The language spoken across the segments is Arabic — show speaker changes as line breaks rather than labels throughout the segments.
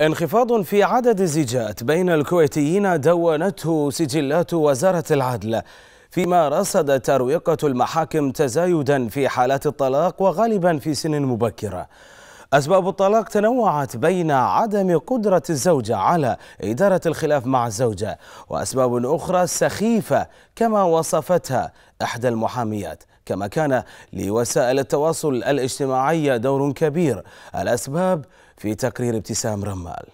انخفاض في عدد الزيجات بين الكويتيين دونته سجلات وزارة العدل فيما رصدت ترويقة المحاكم تزايدا في حالات الطلاق وغالبا في سن مبكرة أسباب الطلاق تنوعت بين عدم قدرة الزوجة على إدارة الخلاف مع الزوجة وأسباب أخرى سخيفة كما وصفتها إحدى المحاميات كما كان لوسائل التواصل الاجتماعي دور كبير الأسباب في تقرير ابتسام رمال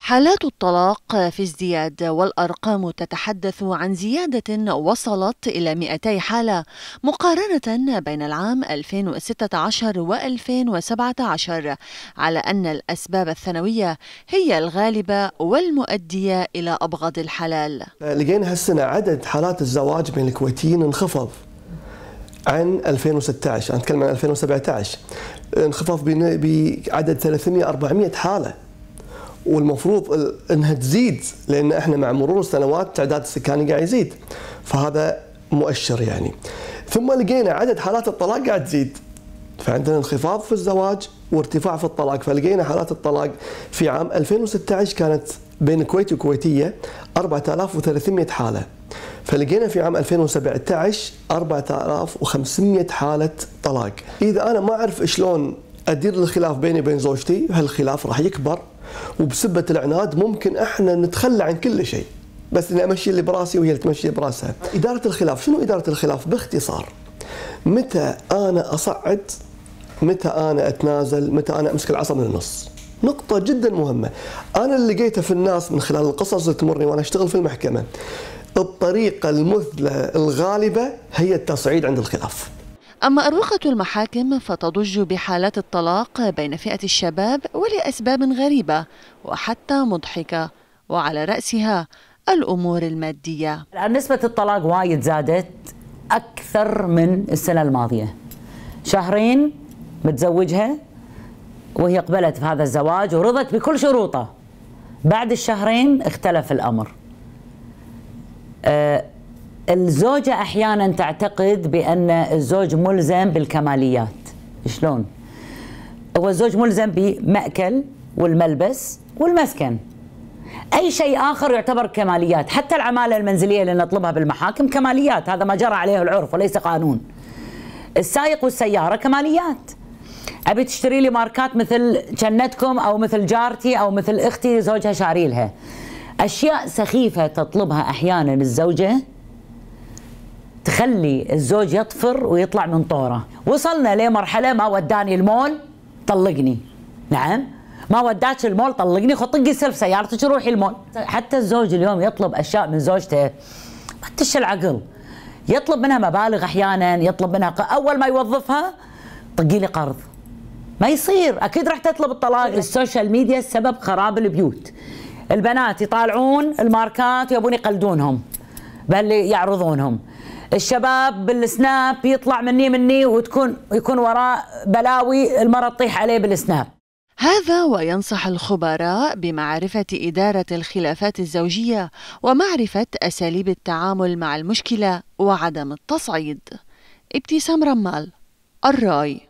حالات الطلاق في ازدياد والأرقام تتحدث عن زيادة وصلت إلى 200 حالة مقارنة بين العام 2016 و 2017 على أن الأسباب الثانوية هي الغالبة والمؤدية إلى أبغض الحلال
لقينا هالسنة عدد حالات الزواج بين الكويتيين انخفض عن 2016 أنا عن 2017 انخفض بعدد 300 400 حالة والمفروض انها تزيد لان احنا مع مرور السنوات تعداد السكاني قاعد يزيد فهذا مؤشر يعني ثم لقينا عدد حالات الطلاق قاعد تزيد فعندنا انخفاض في الزواج وارتفاع في الطلاق فلقينا حالات الطلاق في عام 2016 كانت بين الكويت والكويتية 4300 حالة فلقينا في عام 2017 4500 حالة طلاق إذا أنا ما أعرف شلون ادير الخلاف بيني وبين زوجتي هالخلاف راح يكبر وبسبه العناد ممكن احنا نتخلى عن كل شيء بس اني امشي اللي براسي وهي اللي تمشي براسها اداره الخلاف شنو اداره الخلاف باختصار متى انا اصعد متى انا اتنازل متى انا امسك العصا من النص نقطة جدا مهمة أنا اللي لقيتها في الناس من خلال القصص اللي تمرني وأنا أشتغل في المحكمة الطريقة المثلى الغالبة هي التصعيد عند الخلاف
أما أروقة المحاكم فتضج بحالات الطلاق بين فئة الشباب ولأسباب غريبة وحتى مضحكة وعلى رأسها الأمور المادية
نسبة الطلاق وايد زادت أكثر من السنة الماضية شهرين متزوجها وهي قبلت في هذا الزواج ورضت بكل شروطه بعد الشهرين اختلف الأمر أه الزوجة أحيانا تعتقد بأن الزوج ملزم بالكماليات شلون؟ هو الزوج ملزم بمأكل والملبس والمسكن أي شيء آخر يعتبر كماليات حتى العمالة المنزلية اللي نطلبها بالمحاكم كماليات هذا ما جرى عليه العرف وليس قانون السائق والسيارة كماليات ابي تشتري لي ماركات مثل جنتكم او مثل جارتي او مثل اختي زوجها شاري لها اشياء سخيفه تطلبها احيانا الزوجه تخلي الزوج يطفر ويطلع من طوره وصلنا لمرحلة ما وداني المول طلقني نعم ما وداك المول طلقني خو طقي سلف سيارتك روحي المول حتى الزوج اليوم يطلب اشياء من زوجته ما تش العقل يطلب منها مبالغ احيانا يطلب منها اول ما يوظفها طقي لي قرض ما يصير اكيد راح تطلب الطلاق السوشيال ميديا سبب خراب البيوت البنات يطالعون الماركات ويبون يقلدونهم بل يعرضونهم الشباب بالسناب يطلع مني مني وتكون يكون وراه بلاوي المرض تطيح عليه بالسناب
هذا وينصح الخبراء بمعرفة إدارة الخلافات الزوجية ومعرفة أساليب التعامل مع المشكلة وعدم التصعيد ابتسام رمال الرأي